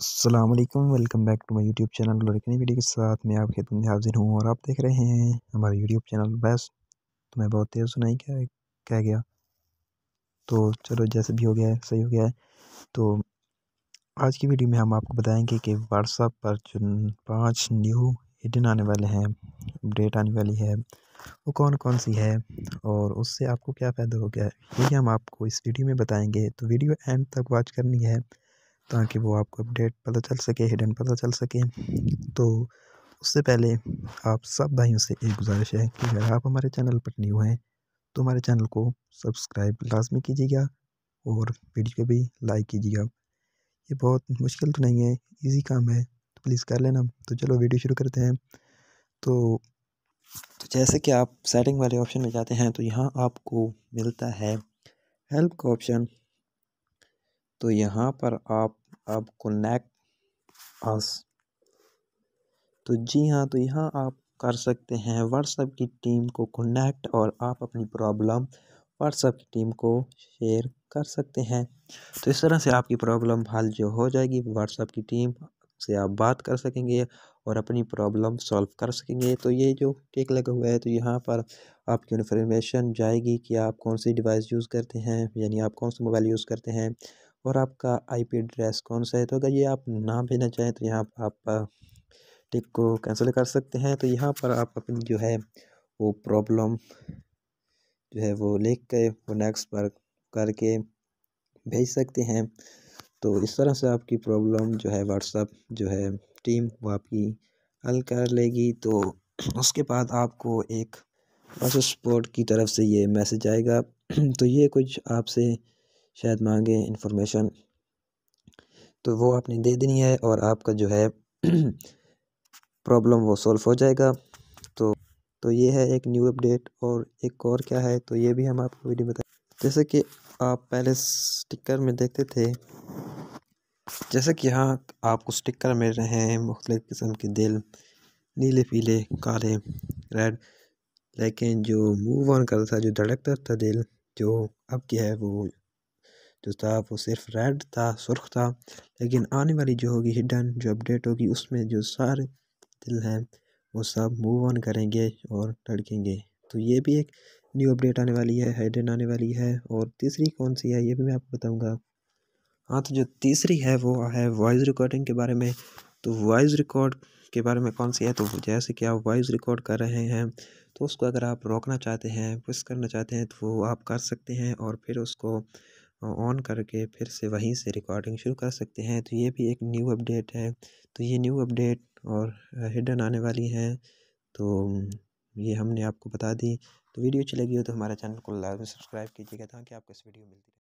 Aslam welcome back to my YouTube channel लड़कनी video के साथ मैं आप खेत में हाजिर हूँ और आप देख रहे हैं हमारा यूट्यूब चैनल बेस्ट तो मैं बहुत तेज़ सुनाई क्या कह गया तो चलो जैसे भी हो गया है सही हो गया है तो आज की वीडियो में हम आपको बताएंगे कि व्हाट्सअप पर जो पाँच न्यू हिडन आने वाले हैं अपडेट आने वाली है वो कौन कौन सी है और उससे आपको क्या फ़ायदा हो गया है यही हम आपको इस वीडियो में बताएँगे तो वीडियो एंड तक वॉच करनी है ताकि वो आपको अपडेट पता चल सके हिडन पता चल सके तो उससे पहले आप सब भाइयों से एक गुजारिश है कि अगर आप हमारे चैनल पर न्यू हैं तो हमारे चैनल को सब्सक्राइब लाजमी कीजिएगा और वीडियो को भी लाइक कीजिएगा ये बहुत मुश्किल तो नहीं है इजी काम है तो प्लीज़ कर लेना तो चलो वीडियो शुरू करते हैं तो तो जैसे कि आप सेटिंग वाले ऑप्शन में जाते हैं तो यहाँ आपको मिलता है हेल्प का ऑप्शन तो यहाँ पर आप अब कनेक्ट अस तो जी हाँ तो यहाँ आप कर सकते हैं व्हाट्सएप की टीम को कनेक्ट और आप अपनी प्रॉब्लम व्हाट्सएप की टीम को शेयर कर सकते हैं तो इस तरह से आपकी प्रॉब्लम हल जो हो जाएगी व्हाट्सएप की टीम से आप बात कर सकेंगे और अपनी प्रॉब्लम सॉल्व कर सकेंगे तो ये जो टेक लगा हुआ है तो यहाँ पर आपकी इन्फॉर्मेशन जाएगी कि आप कौन सी डिवाइस यूज़ करते हैं यानी आप कौन सा मोबाइल यूज़ करते हैं और आपका आईपी एड्रेस कौन सा है तो अगर ये आप ना भेजना चाहें तो यहाँ पर आप टिक को कैंसिल कर सकते हैं तो यहाँ पर आप अपनी जो है वो प्रॉब्लम जो है वो लिख के वो नेक्स्ट पर करके भेज सकते हैं तो इस तरह से आपकी प्रॉब्लम जो है व्हाट्सअप जो है टीम वो आपकी हल कर लेगी तो उसके बाद आपको एक बस सपोर्ट की तरफ से ये मैसेज आएगा तो ये कुछ आपसे शायद मांगे इंफॉर्मेशन तो वो आपने दे देनी है और आपका जो है प्रॉब्लम वो सॉल्व हो जाएगा तो तो ये है एक न्यू अपडेट और एक और क्या है तो ये भी हम आपको वीडियो बताए जैसे कि आप पहले स्टिकर में देखते थे जैसे कि यहाँ आपको स्टिकर मिल रहे हैं मुख्तलिफ़ किस्म के दिल नीले पीले काले रेड लेकिन जो मूव ऑन करता था जो धड़कता था दिल जो अब क्या है वो जो था वो सिर्फ रेड था सुर्ख था लेकिन आने वाली जो होगी हिडन जो अपडेट होगी उसमें जो सारे दिल हैं वो सब मूव ऑन करेंगे और लड़केंगे तो ये भी एक न्यू अपडेट आने वाली है हिडन आने वाली है और तीसरी कौन सी है ये भी मैं आपको बताऊँगा हाँ तो जो तीसरी है वो है वॉइस रिकॉर्डिंग के बारे में तो वॉइस रिकॉर्ड के बारे में कौन सी है तो जैसे कि आप वॉइस रिकॉर्ड कर रहे हैं तो उसको अगर आप रोकना चाहते हैं पुश करना चाहते हैं तो वो आप कर सकते हैं और फिर उसको ऑन करके फिर से वहीं से रिकॉर्डिंग शुरू कर सकते हैं तो ये भी एक न्यू अपडेट है तो ये न्यू अपडेट और हिडन आने वाली हैं तो ये हमने आपको बता दी तो वीडियो अच्छी लगी हो तो हमारे चैनल को लाइक और सब्सक्राइब कीजिएगा ताकि आपको इस वीडियो मिलती रहे